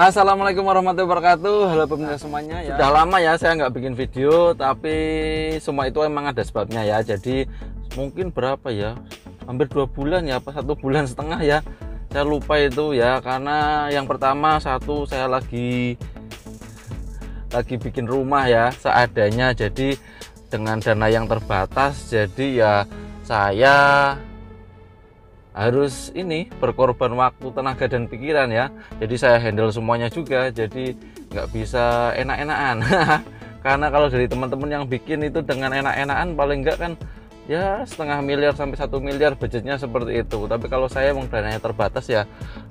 Assalamualaikum warahmatullahi wabarakatuh. Halo pemirsa semuanya ya. Sudah lama ya saya nggak bikin video, tapi semua itu emang ada sebabnya ya. Jadi mungkin berapa ya? Hampir dua bulan ya, apa satu bulan setengah ya? Saya lupa itu ya, karena yang pertama satu saya lagi lagi bikin rumah ya seadanya. Jadi dengan dana yang terbatas, jadi ya saya harus ini berkorban waktu tenaga dan pikiran ya jadi saya handle semuanya juga jadi nggak bisa enak-enakan karena kalau dari teman-teman yang bikin itu dengan enak-enakan paling nggak kan ya setengah miliar sampai satu miliar budgetnya seperti itu tapi kalau saya memang dananya terbatas ya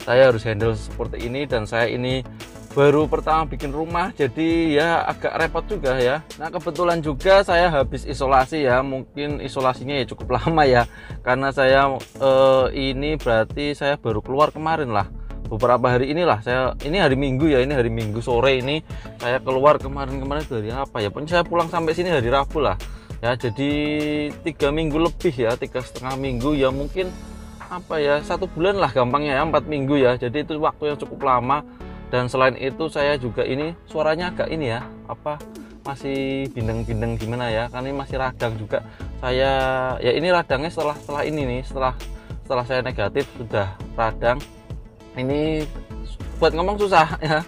saya harus handle seperti ini dan saya ini baru pertama bikin rumah jadi ya agak repot juga ya nah kebetulan juga saya habis isolasi ya mungkin isolasinya ya cukup lama ya karena saya eh, ini berarti saya baru keluar kemarin lah beberapa hari inilah saya ini hari Minggu ya ini hari Minggu sore ini saya keluar kemarin-kemarin dari apa ya pun saya pulang sampai sini hari Rabu lah ya jadi tiga minggu lebih ya tiga setengah minggu ya mungkin apa ya satu bulan lah gampangnya ya empat minggu ya jadi itu waktu yang cukup lama dan selain itu saya juga ini suaranya agak ini ya apa masih bindeng-bindeng gimana ya karena ini masih radang juga saya ya ini radangnya setelah setelah ini nih setelah setelah saya negatif sudah radang ini buat ngomong susah ya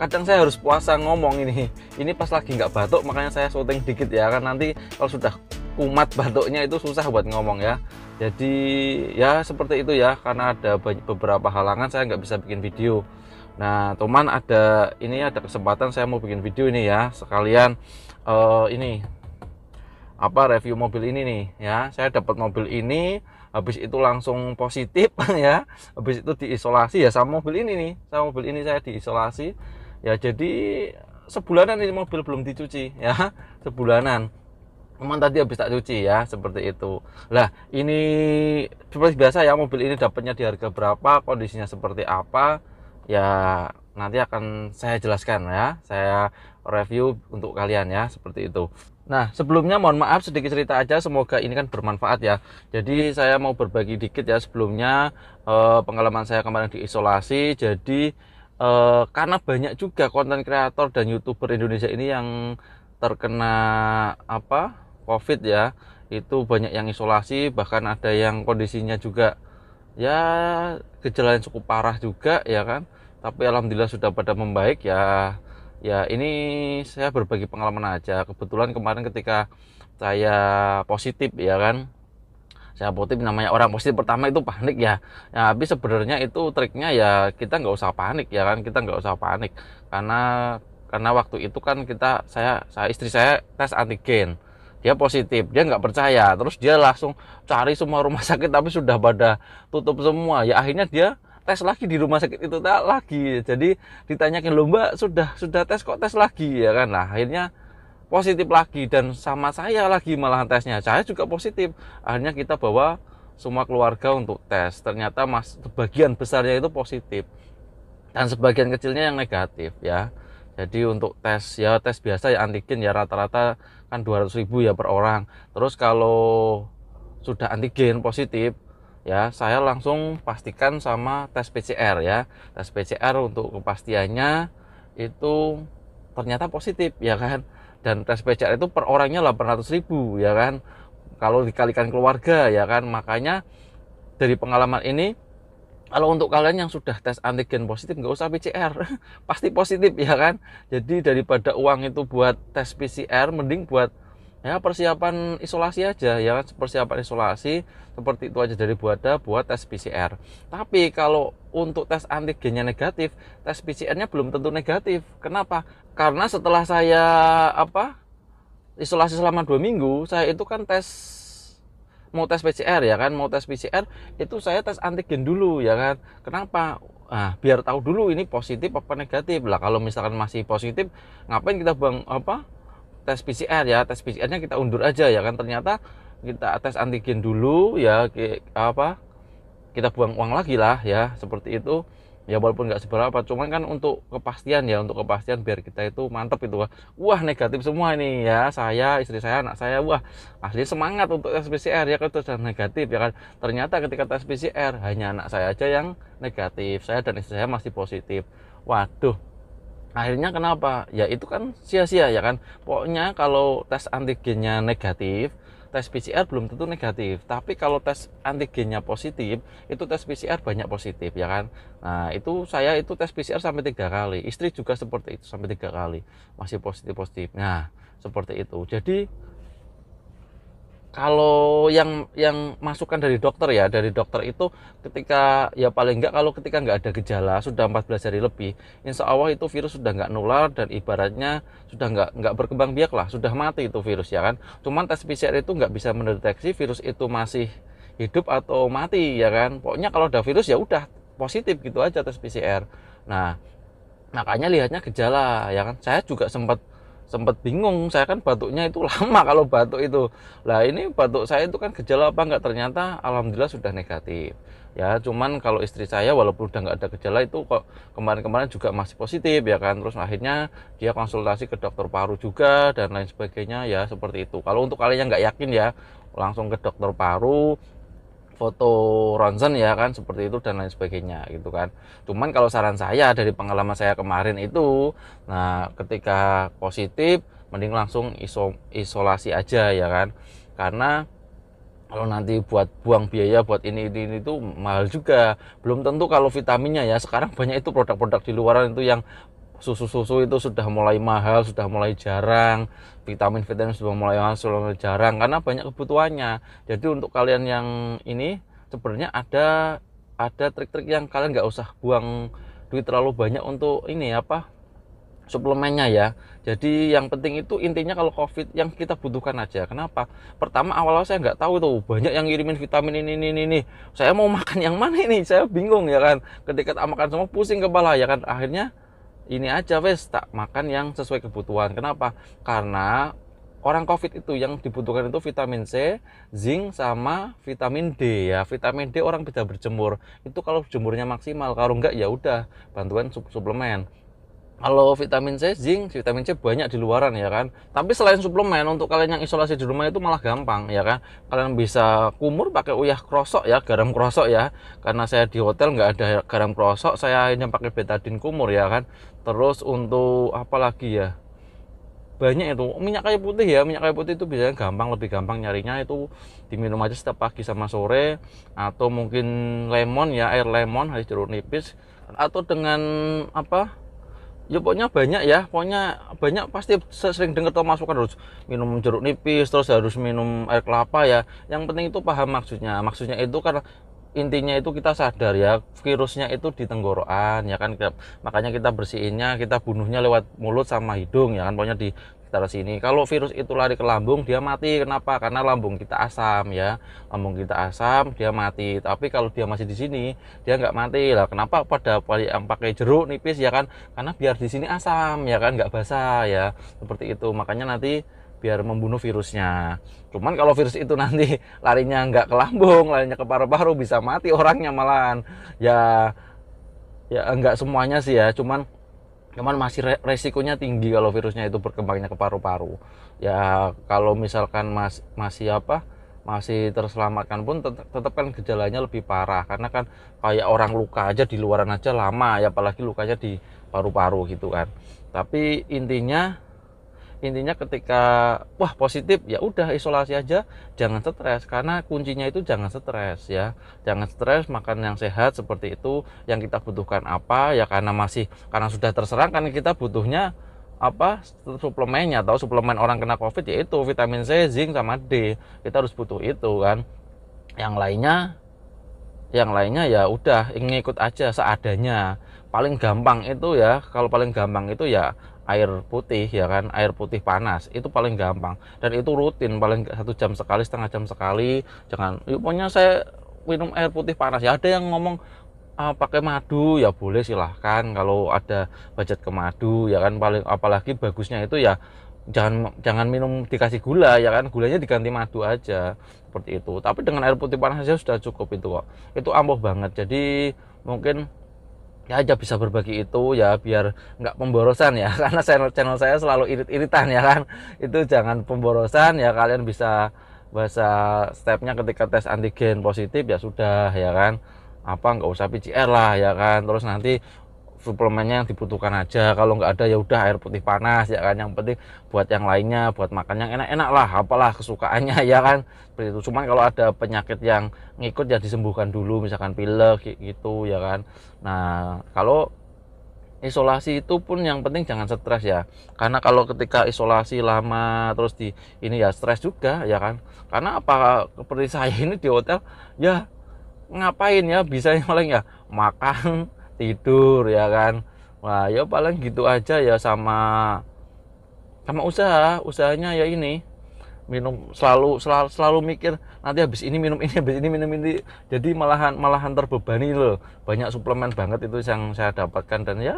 kadang saya harus puasa ngomong ini ini pas lagi nggak batuk makanya saya syuting dikit ya kan nanti kalau sudah kumat batuknya itu susah buat ngomong ya jadi ya seperti itu ya karena ada beberapa halangan saya nggak bisa bikin video Nah, teman ada ini ada kesempatan saya mau bikin video ini ya. Sekalian uh, ini apa review mobil ini nih ya. Saya dapat mobil ini habis itu langsung positif ya. Habis itu diisolasi ya sama mobil ini nih. Sama mobil ini saya diisolasi. Ya jadi sebulanan ini mobil belum dicuci ya. Sebulanan. Cuman tadi habis tak cuci ya, seperti itu. Lah, ini seperti biasa ya mobil ini dapatnya di harga berapa, kondisinya seperti apa ya nanti akan saya jelaskan ya saya review untuk kalian ya seperti itu Nah, sebelumnya mohon maaf sedikit cerita aja, semoga ini kan bermanfaat ya. Jadi saya mau berbagi dikit ya sebelumnya eh, pengalaman saya kemarin di isolasi. Jadi eh, karena banyak juga konten kreator dan youtuber Indonesia ini yang terkena apa COVID ya, itu banyak yang isolasi, bahkan ada yang kondisinya juga ya gejala yang cukup parah juga ya kan tapi alhamdulillah sudah pada membaik ya ya ini saya berbagi pengalaman aja kebetulan kemarin ketika saya positif ya kan saya positif namanya orang positif pertama itu panik ya ya nah, tapi sebenarnya itu triknya ya kita nggak usah panik ya kan kita nggak usah panik karena karena waktu itu kan kita saya, saya istri saya tes antigen dia positif dia nggak percaya terus dia langsung cari semua rumah sakit tapi sudah pada tutup semua ya akhirnya dia tes lagi di rumah sakit itu tak lagi jadi ditanyakin lomba sudah sudah tes kok tes lagi ya kan nah akhirnya positif lagi dan sama saya lagi malahan tesnya saya juga positif akhirnya kita bawa semua keluarga untuk tes ternyata mas sebagian besarnya itu positif dan sebagian kecilnya yang negatif ya jadi untuk tes ya tes biasa ya antigen ya rata-rata kan 200.000 ya per orang terus kalau sudah antigen positif ya saya langsung pastikan sama tes PCR ya tes PCR untuk kepastiannya itu ternyata positif ya kan dan tes PCR itu per orangnya 800 ribu ya kan kalau dikalikan keluarga ya kan makanya dari pengalaman ini kalau untuk kalian yang sudah tes antigen positif nggak usah PCR pasti positif ya kan jadi daripada uang itu buat tes PCR mending buat ya persiapan isolasi aja ya kan? persiapan isolasi seperti itu aja dari Buada buat tes PCR tapi kalau untuk tes antigennya negatif tes PCR-nya belum tentu negatif kenapa karena setelah saya apa isolasi selama dua minggu saya itu kan tes mau tes PCR ya kan mau tes PCR itu saya tes antigen dulu ya kan kenapa Nah, biar tahu dulu ini positif apa negatif lah. Kalau misalkan masih positif, ngapain kita bang apa tes PCR ya tes PCR-nya kita undur aja ya kan ternyata kita tes antigen dulu ya ke, apa kita buang uang lagi lah ya seperti itu ya walaupun nggak seberapa cuman kan untuk kepastian ya untuk kepastian biar kita itu mantep itu wah negatif semua ini ya saya istri saya anak saya wah asli semangat untuk tes PCR ya kan sudah negatif ya kan ternyata ketika tes PCR hanya anak saya aja yang negatif saya dan istri saya masih positif waduh akhirnya kenapa ya itu kan sia-sia ya kan pokoknya kalau tes antigennya negatif tes PCR belum tentu negatif tapi kalau tes antigennya positif itu tes PCR banyak positif ya kan nah itu saya itu tes PCR sampai tiga kali istri juga seperti itu sampai tiga kali masih positif positif nah seperti itu jadi kalau yang yang masukan dari dokter ya dari dokter itu ketika ya paling enggak kalau ketika enggak ada gejala sudah 14 hari lebih insya Allah itu virus sudah enggak nular dan ibaratnya sudah enggak enggak berkembang biak lah sudah mati itu virus ya kan cuman tes PCR itu enggak bisa mendeteksi virus itu masih hidup atau mati ya kan pokoknya kalau ada virus ya udah positif gitu aja tes PCR nah makanya lihatnya gejala ya kan saya juga sempat sempat bingung saya kan batuknya itu lama kalau batuk itu lah ini batuk saya itu kan gejala apa enggak ternyata alhamdulillah sudah negatif ya cuman kalau istri saya walaupun udah nggak ada gejala itu kok kemarin-kemarin juga masih positif ya kan terus akhirnya dia konsultasi ke dokter paru juga dan lain sebagainya ya seperti itu kalau untuk kalian yang nggak yakin ya langsung ke dokter paru foto ronsen ya kan seperti itu dan lain sebagainya gitu kan cuman kalau saran saya dari pengalaman saya kemarin itu nah ketika positif mending langsung iso, isolasi aja ya kan karena kalau nanti buat buang biaya buat ini ini, ini itu mahal juga belum tentu kalau vitaminnya ya sekarang banyak itu produk-produk di luaran itu yang susu-susu itu sudah mulai mahal, sudah mulai jarang, vitamin-vitamin sudah mulai mahal, sudah mulai jarang karena banyak kebutuhannya. Jadi untuk kalian yang ini sebenarnya ada ada trik-trik yang kalian nggak usah buang duit terlalu banyak untuk ini apa suplemennya ya. Jadi yang penting itu intinya kalau COVID yang kita butuhkan aja. Kenapa? Pertama awal-awal saya nggak tahu tuh banyak yang ngirimin vitamin ini ini ini. ini. Saya mau makan yang mana ini? Saya bingung ya kan. Ketika makan semua pusing kepala ya kan. Akhirnya ini aja wes tak makan yang sesuai kebutuhan kenapa karena orang covid itu yang dibutuhkan itu vitamin C zinc sama vitamin D ya vitamin D orang bisa berjemur itu kalau jemurnya maksimal kalau enggak ya udah bantuan suplemen kalau vitamin C, zinc, vitamin C banyak di luaran ya kan. Tapi selain suplemen untuk kalian yang isolasi di rumah itu malah gampang ya kan. Kalian bisa kumur pakai uyah krosok ya, garam krosok ya. Karena saya di hotel nggak ada garam krosok, saya hanya pakai betadin kumur ya kan. Terus untuk apa lagi ya? Banyak itu minyak kayu putih ya, minyak kayu putih itu biasanya gampang, lebih gampang nyarinya itu diminum aja setiap pagi sama sore atau mungkin lemon ya, air lemon harus jeruk nipis atau dengan apa ya pokoknya banyak ya pokoknya banyak pasti sering dengar tuh masukan harus minum jeruk nipis terus harus minum air kelapa ya yang penting itu paham maksudnya maksudnya itu karena intinya itu kita sadar ya virusnya itu di tenggorokan ya kan makanya kita bersihinnya kita bunuhnya lewat mulut sama hidung ya kan pokoknya di taruh sini. Kalau virus itu lari ke lambung, dia mati. Kenapa? Karena lambung kita asam ya. Lambung kita asam, dia mati. Tapi kalau dia masih di sini, dia nggak mati lah. Kenapa? Pada yang pakai jeruk nipis ya kan? Karena biar di sini asam ya kan, nggak basah ya. Seperti itu. Makanya nanti biar membunuh virusnya. Cuman kalau virus itu nanti larinya nggak ke lambung, larinya ke paru-paru bisa mati orangnya malahan. Ya ya enggak semuanya sih ya, cuman cuman masih resikonya tinggi kalau virusnya itu berkembangnya ke paru-paru ya kalau misalkan mas, masih apa masih terselamatkan pun tet tetap kan gejalanya lebih parah karena kan kayak orang luka aja di luaran aja lama ya apalagi lukanya di paru-paru gitu kan tapi intinya intinya ketika wah positif ya udah isolasi aja jangan stres karena kuncinya itu jangan stres ya jangan stres makan yang sehat seperti itu yang kita butuhkan apa ya karena masih karena sudah terserang kan kita butuhnya apa suplemennya atau suplemen orang kena covid yaitu vitamin C, zinc sama D kita harus butuh itu kan yang lainnya yang lainnya ya udah ngikut aja seadanya paling gampang itu ya kalau paling gampang itu ya air putih ya kan air putih panas itu paling gampang dan itu rutin paling satu jam sekali setengah jam sekali jangan pokoknya saya minum air putih panas ya ada yang ngomong uh, pakai madu ya boleh silahkan kalau ada budget ke madu ya kan paling apalagi bagusnya itu ya jangan jangan minum dikasih gula ya kan gulanya diganti madu aja seperti itu tapi dengan air putih panas aja sudah cukup itu kok itu ampuh banget jadi mungkin ya aja bisa berbagi itu ya biar nggak pemborosan ya karena channel channel saya selalu irit-iritan ya kan itu jangan pemborosan ya kalian bisa bahasa stepnya ketika tes antigen positif ya sudah ya kan apa nggak usah PCR lah ya kan terus nanti suplemennya yang dibutuhkan aja kalau nggak ada ya udah air putih panas ya kan yang penting buat yang lainnya buat makan yang enak-enak lah apalah kesukaannya ya kan seperti itu cuman kalau ada penyakit yang ngikut ya disembuhkan dulu misalkan pilek gitu ya kan nah kalau isolasi itu pun yang penting jangan stres ya karena kalau ketika isolasi lama terus di ini ya stres juga ya kan karena apa seperti saya ini di hotel ya ngapain ya bisa yang paling ya makan tidur ya kan wah ya paling gitu aja ya sama sama usaha usahanya ya ini minum selalu selalu selalu mikir nanti habis ini minum ini habis ini minum ini jadi malahan malahan terbebani loh banyak suplemen banget itu yang saya dapatkan dan ya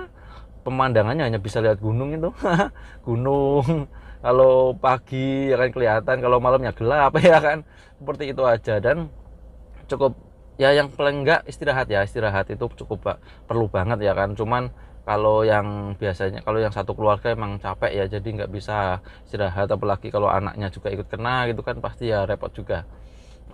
pemandangannya hanya bisa lihat gunung itu gunung kalau pagi ya kan kelihatan kalau malamnya gelap ya kan seperti itu aja dan cukup ya yang paling enggak istirahat ya istirahat itu cukup perlu banget ya kan cuman kalau yang biasanya kalau yang satu keluarga emang capek ya jadi nggak bisa istirahat apalagi kalau anaknya juga ikut kena gitu kan pasti ya repot juga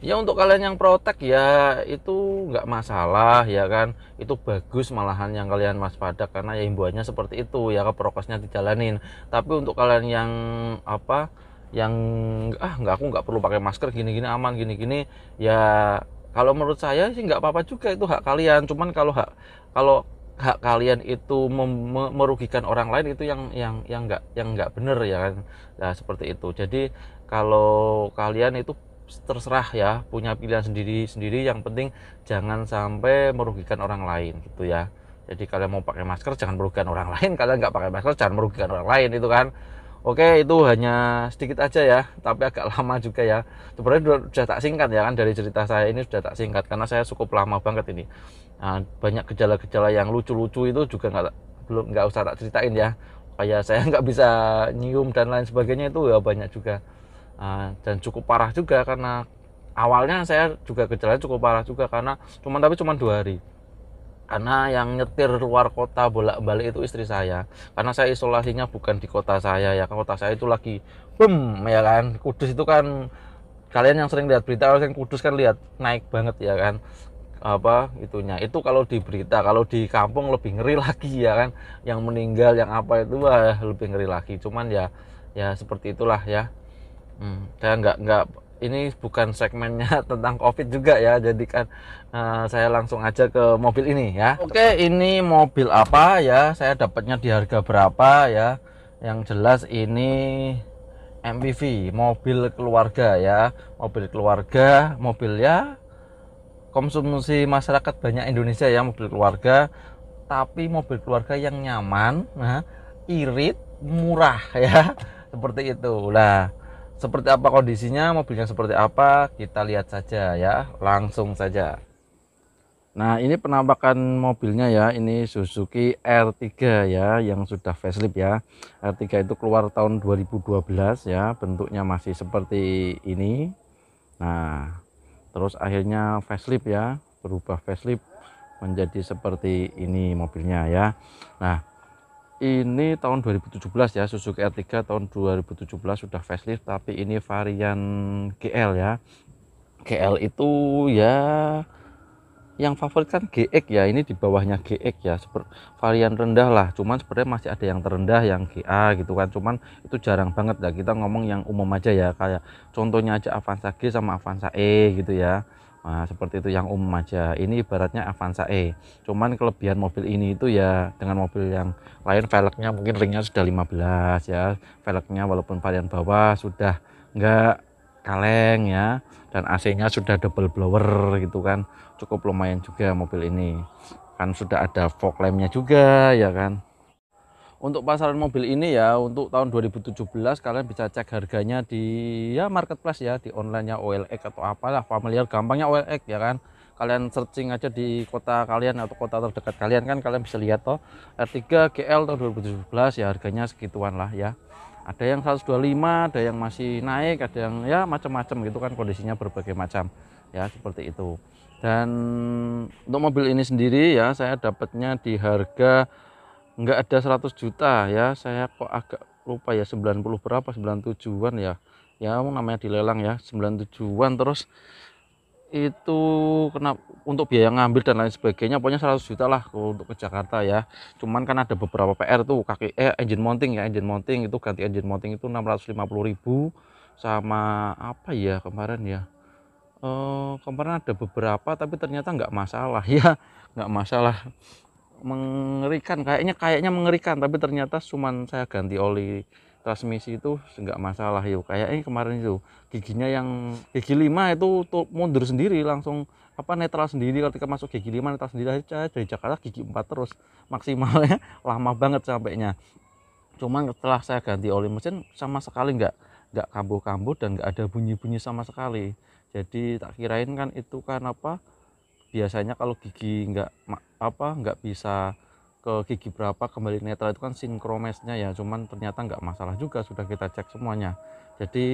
ya untuk kalian yang protek ya itu nggak masalah ya kan itu bagus malahan yang kalian waspada karena ya imbuannya seperti itu ya ke prokesnya dijalanin tapi untuk kalian yang apa yang ah nggak aku nggak perlu pakai masker gini-gini aman gini-gini ya kalau menurut saya sih nggak apa-apa juga itu hak kalian cuman kalau hak kalau hak kalian itu merugikan orang lain itu yang yang yang nggak yang nggak bener ya kan nah, seperti itu jadi kalau kalian itu terserah ya punya pilihan sendiri sendiri yang penting jangan sampai merugikan orang lain gitu ya jadi kalian mau pakai masker jangan merugikan orang lain kalian nggak pakai masker jangan merugikan orang lain itu kan Oke, itu hanya sedikit aja ya, tapi agak lama juga ya. Sebenarnya sudah tak singkat ya kan dari cerita saya ini sudah tak singkat karena saya cukup lama banget ini. Nah, banyak gejala-gejala yang lucu-lucu itu juga nggak belum nggak usah tak ceritain ya. Kayak saya nggak bisa nyium dan lain sebagainya itu ya banyak juga nah, dan cukup parah juga karena awalnya saya juga gejalanya cukup parah juga karena cuman tapi cuma dua hari karena yang nyetir luar kota bolak-balik itu istri saya karena saya isolasinya bukan di kota saya ya kota saya itu lagi bem ya kan kudus itu kan kalian yang sering lihat berita orang yang kudus kan lihat naik banget ya kan apa itunya itu kalau di berita kalau di kampung lebih ngeri lagi ya kan yang meninggal yang apa itu wah lebih ngeri lagi cuman ya ya seperti itulah ya hmm, saya nggak nggak ini bukan segmennya tentang covid juga ya jadikan uh, eh, saya langsung aja ke mobil ini ya oke ini mobil apa ya saya dapatnya di harga berapa ya yang jelas ini MPV mobil keluarga ya mobil keluarga mobil ya konsumsi masyarakat banyak Indonesia ya mobil keluarga tapi mobil keluarga yang nyaman nah irit murah ya seperti itu lah seperti apa kondisinya, mobilnya seperti apa, kita lihat saja ya, langsung saja. Nah, ini penampakan mobilnya ya. Ini Suzuki R3 ya yang sudah facelift ya. R3 itu keluar tahun 2012 ya. Bentuknya masih seperti ini. Nah, terus akhirnya facelift ya, berubah facelift menjadi seperti ini mobilnya ya. Nah, ini tahun 2017 ya Suzuki R3 tahun 2017 sudah facelift tapi ini varian GL ya GL itu ya yang favorit kan GX ya ini di bawahnya GX ya varian rendah lah cuman sebenarnya masih ada yang terendah yang GA gitu kan cuman itu jarang banget lah kita ngomong yang umum aja ya kayak contohnya aja Avanza G sama Avanza E gitu ya Nah, seperti itu yang umum aja. Ini ibaratnya Avanza E. Cuman kelebihan mobil ini itu ya dengan mobil yang lain velgnya mungkin ringnya sudah 15 ya. Velgnya walaupun varian bawah sudah enggak kaleng ya dan AC-nya sudah double blower gitu kan. Cukup lumayan juga mobil ini. Kan sudah ada fog lampnya juga ya kan untuk pasaran mobil ini ya untuk tahun 2017 kalian bisa cek harganya di ya marketplace ya di onlinenya OLX atau apalah familiar gampangnya OLX ya kan kalian searching aja di kota kalian atau kota terdekat kalian kan kalian bisa lihat toh R3 GL tahun 2017 ya harganya segituan lah ya ada yang 125 ada yang masih naik ada yang ya macam-macam gitu kan kondisinya berbagai macam ya seperti itu dan untuk mobil ini sendiri ya saya dapatnya di harga nggak ada 100 juta ya saya kok agak lupa ya 90 berapa 97-an ya ya namanya dilelang ya 97-an terus itu kena untuk biaya ngambil dan lain sebagainya pokoknya 100 juta lah untuk ke Jakarta ya cuman kan ada beberapa PR tuh kaki eh engine mounting ya engine mounting itu ganti engine mounting itu 650 ribu sama apa ya kemarin ya eh, kemarin ada beberapa tapi ternyata nggak masalah ya nggak masalah mengerikan kayaknya kayaknya mengerikan tapi ternyata cuman saya ganti oli transmisi itu nggak masalah yuk kayaknya eh, kemarin itu giginya yang gigi lima itu tuh mundur sendiri langsung apa netral sendiri ketika masuk gigi lima netral sendiri aja dari Jakarta gigi empat terus maksimalnya lama banget sampainya cuman setelah saya ganti oli mesin sama sekali nggak nggak kambuh-kambuh dan nggak ada bunyi-bunyi sama sekali jadi tak kirain kan itu kan apa biasanya kalau gigi nggak apa nggak bisa ke gigi berapa kembali netral itu kan sinkromesnya ya cuman ternyata nggak masalah juga sudah kita cek semuanya jadi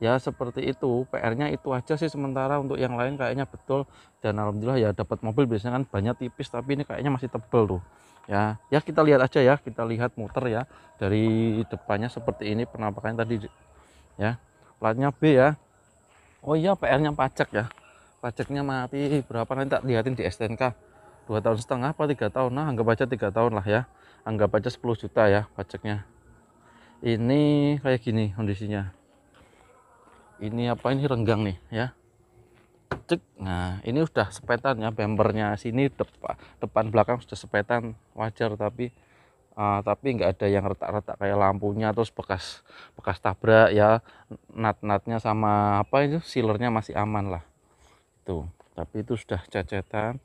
ya seperti itu PR-nya itu aja sih sementara untuk yang lain kayaknya betul dan alhamdulillah ya dapat mobil biasanya kan banyak tipis tapi ini kayaknya masih tebel tuh ya ya kita lihat aja ya kita lihat muter ya dari depannya seperti ini penampakannya tadi ya platnya B ya oh iya PR-nya pajak ya pajaknya mati berapa nanti tak lihatin di STNK dua tahun setengah apa tiga tahun nah anggap aja tiga tahun lah ya anggap aja 10 juta ya pajaknya ini kayak gini kondisinya ini apa ini renggang nih ya cek nah ini udah sepetan ya bempernya sini depan depan belakang sudah sepetan wajar tapi uh, tapi nggak ada yang retak-retak kayak lampunya terus bekas bekas tabrak ya nat-natnya sama apa itu sealernya masih aman lah itu tapi itu sudah cacatan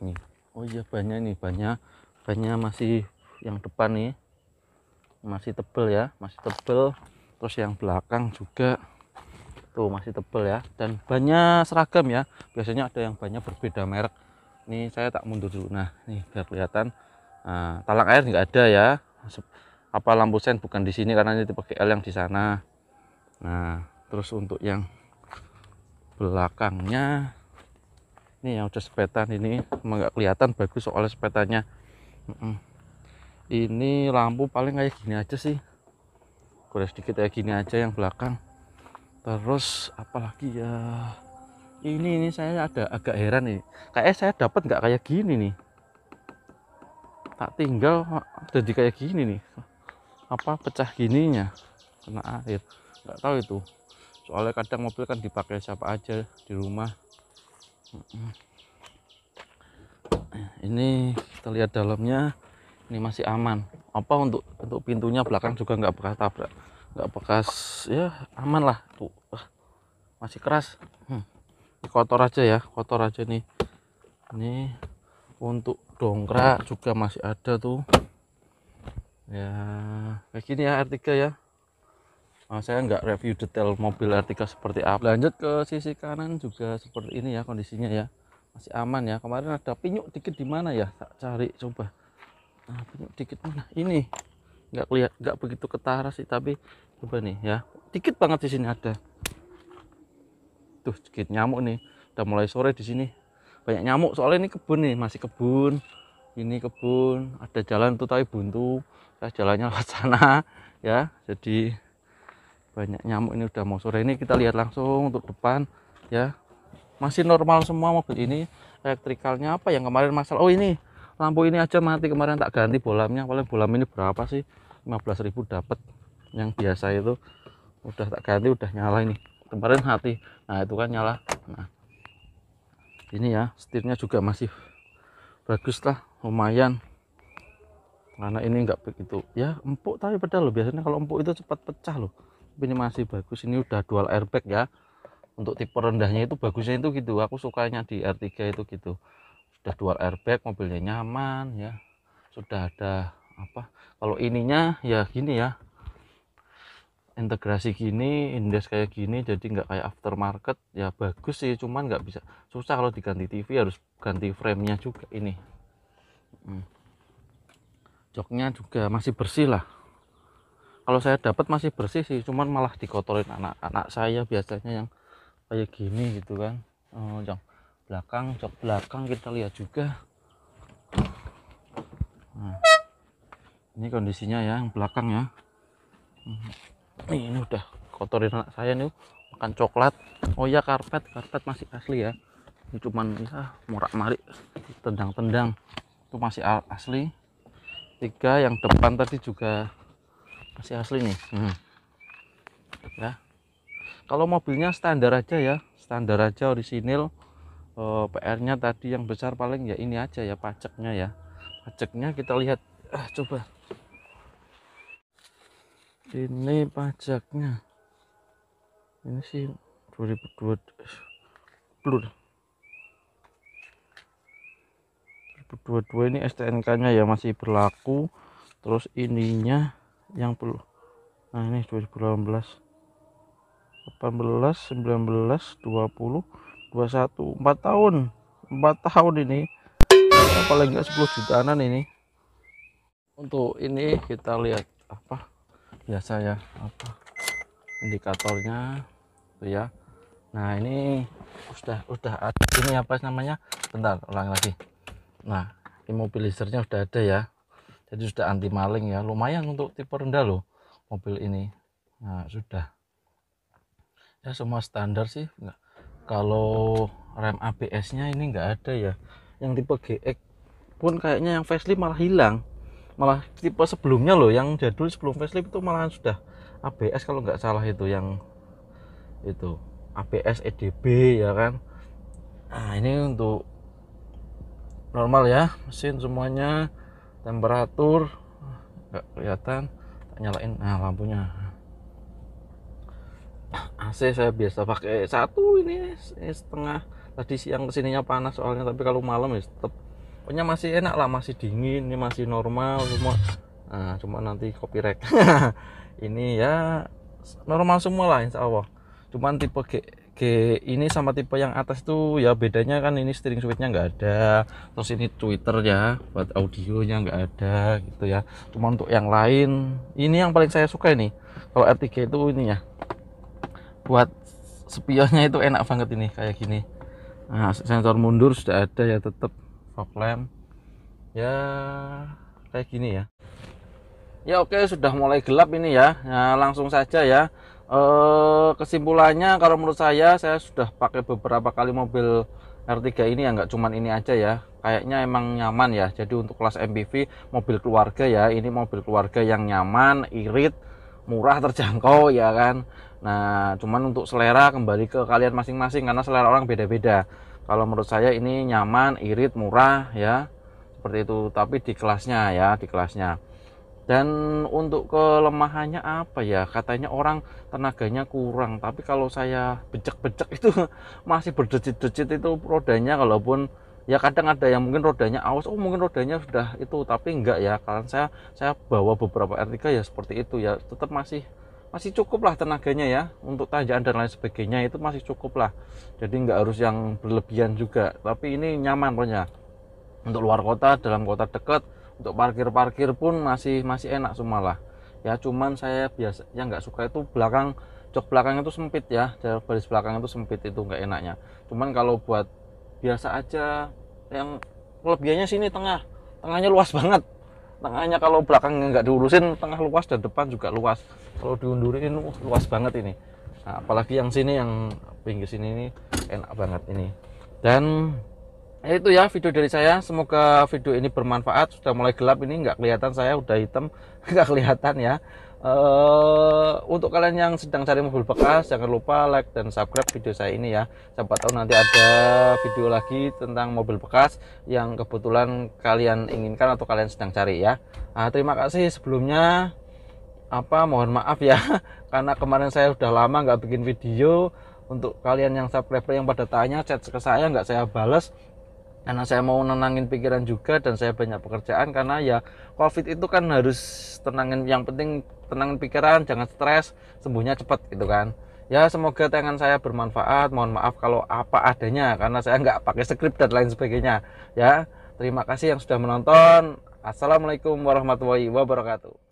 nih oh iya banyak nih banyak banyak masih yang depan nih masih tebel ya masih tebel terus yang belakang juga tuh masih tebel ya dan banyak seragam ya biasanya ada yang banyak berbeda merek nih saya tak mundur dulu nah nih biar kelihatan nah, talang air nggak ada ya apa lampu sen bukan di sini karena ini tipe L yang di sana nah terus untuk yang belakangnya ini yang udah sepetan ini nggak kelihatan bagus soalnya sepetanya ini lampu paling kayak gini aja sih kurang sedikit kayak gini aja yang belakang terus apalagi ya ini ini saya ada agak heran nih kayak saya dapat nggak kayak gini nih tak tinggal jadi kayak gini nih apa pecah gininya kena air nggak tahu itu soalnya kadang mobil kan dipakai siapa aja di rumah ini kita lihat dalamnya ini masih aman apa untuk untuk pintunya belakang juga nggak bekas tabrak nggak bekas ya aman lah tuh masih keras hmm. kotor aja ya kotor aja nih ini untuk dongkrak juga masih ada tuh ya kayak gini ya R3 ya Nah, saya nggak review detail mobil Artika seperti apa lanjut ke sisi kanan juga seperti ini ya kondisinya ya masih aman ya kemarin ada pinyuk dikit di mana ya tak cari coba nah, pinyuk dikit mana ini nggak lihat nggak begitu ketara sih tapi coba nih ya dikit banget di sini ada tuh sedikit nyamuk nih udah mulai sore di sini banyak nyamuk soalnya ini kebun nih masih kebun ini kebun ada jalan tuh tapi buntu saya jalannya lewat sana ya jadi banyak nyamuk ini udah mau sore ini kita lihat langsung untuk depan ya masih normal semua mobil ini elektrikalnya apa yang kemarin masalah oh ini lampu ini aja mati kemarin tak ganti bolamnya paling bolam ini berapa sih 15.000 dapat yang biasa itu udah tak ganti udah nyala ini kemarin hati nah itu kan nyala nah ini ya setirnya juga masih bagus lah lumayan karena ini enggak begitu ya empuk tapi pedal loh biasanya kalau empuk itu cepat pecah loh tapi ini masih bagus ini udah dual airbag ya untuk tipe rendahnya itu bagusnya itu gitu aku sukanya di R3 itu gitu sudah dual airbag mobilnya nyaman ya sudah ada apa kalau ininya ya gini ya integrasi gini indes kayak gini jadi nggak kayak aftermarket ya bagus sih cuman nggak bisa susah kalau diganti TV harus ganti framenya juga ini hmm. joknya juga masih bersih lah kalau saya dapat masih bersih sih cuman malah dikotorin anak-anak saya biasanya yang kayak gini gitu kan oh, jok belakang jok belakang kita lihat juga nah, ini kondisinya ya yang belakang ya ini, hmm. ini udah kotorin anak saya nih oh, makan coklat oh ya karpet karpet masih asli ya ini cuman ya murak marik tendang-tendang itu masih asli tiga yang depan tadi juga masih asli nih hmm. ya kalau mobilnya standar aja ya standar aja orisinil eh, PR-nya tadi yang besar paling ya ini aja ya pajaknya ya pajaknya kita lihat ah, coba ini pajaknya ini sih 2002 blur 2022 ini STNK nya ya masih berlaku terus ininya yang puluh nah ini 2018 18 19 20 21 4 tahun 4 tahun ini apalagi enggak 10 jutaan ini untuk ini kita lihat apa biasa ya apa indikatornya tuh ya nah ini sudah udah ada ini apa namanya bentar ulang lagi nah immobilizernya sudah ada ya jadi sudah anti maling ya lumayan untuk tipe rendah loh mobil ini nah sudah ya semua standar sih enggak kalau rem ABS nya ini enggak ada ya yang tipe GX pun kayaknya yang facelift malah hilang malah tipe sebelumnya loh yang jadul sebelum facelift itu malahan sudah ABS kalau enggak salah itu yang itu ABS EDB ya kan nah ini untuk normal ya mesin semuanya temperatur nggak kelihatan tak nyalain nah lampunya AC saya biasa pakai satu ini, ini setengah tadi siang kesininya panas soalnya tapi kalau malam ya tetap pokoknya masih enak lah masih dingin ini masih normal semua nah, cuma nanti copyright ini ya normal semua lah insya Allah cuman tipe G G ini sama tipe yang atas tuh ya bedanya kan ini steering switchnya nggak ada terus ini Twitter ya buat audionya nggak ada gitu ya cuma untuk yang lain ini yang paling saya suka ini kalau r itu ini ya buat spionnya itu enak banget ini kayak gini nah, sensor mundur sudah ada ya tetap fog lamp ya kayak gini ya ya oke sudah mulai gelap ini ya nah, langsung saja ya eh, kesimpulannya kalau menurut saya saya sudah pakai beberapa kali mobil R3 ini ya nggak cuman ini aja ya kayaknya emang nyaman ya jadi untuk kelas MPV mobil keluarga ya ini mobil keluarga yang nyaman irit murah terjangkau ya kan nah cuman untuk selera kembali ke kalian masing-masing karena selera orang beda-beda kalau menurut saya ini nyaman irit murah ya seperti itu tapi di kelasnya ya di kelasnya dan untuk kelemahannya apa ya katanya orang tenaganya kurang tapi kalau saya becek-becek itu masih berdecit-decit itu rodanya kalaupun ya kadang ada yang mungkin rodanya aus oh mungkin rodanya sudah itu tapi enggak ya karena saya saya bawa beberapa R3 ya seperti itu ya tetap masih masih cukup lah tenaganya ya untuk tanjakan dan lain sebagainya itu masih cukup lah jadi enggak harus yang berlebihan juga tapi ini nyaman pokoknya untuk luar kota dalam kota dekat untuk parkir-parkir pun masih masih enak semua lah ya cuman saya biasa yang nggak suka itu belakang jok belakang itu sempit ya jalur baris belakang itu sempit itu nggak enaknya cuman kalau buat biasa aja yang kelebihannya sini tengah tengahnya luas banget tengahnya kalau belakang nggak diurusin tengah luas dan depan juga luas kalau diundurin uh, luas banget ini nah, apalagi yang sini yang pinggir sini ini enak banget ini dan Nah, itu ya video dari saya semoga video ini bermanfaat sudah mulai gelap ini nggak kelihatan saya udah hitam nggak kelihatan ya Uh, untuk kalian yang sedang cari mobil bekas jangan lupa like dan subscribe video saya ini ya siapa tahu nanti ada video lagi tentang mobil bekas yang kebetulan kalian inginkan atau kalian sedang cari ya nah, terima kasih sebelumnya apa mohon maaf ya karena kemarin saya sudah lama nggak bikin video untuk kalian yang subscriber yang pada tanya chat ke saya nggak saya balas karena saya mau nenangin pikiran juga dan saya banyak pekerjaan karena ya covid itu kan harus tenangin yang penting tenangin pikiran jangan stres sembuhnya cepat gitu kan ya semoga tangan saya bermanfaat mohon maaf kalau apa adanya karena saya nggak pakai skrip dan lain sebagainya ya terima kasih yang sudah menonton assalamualaikum warahmatullahi wabarakatuh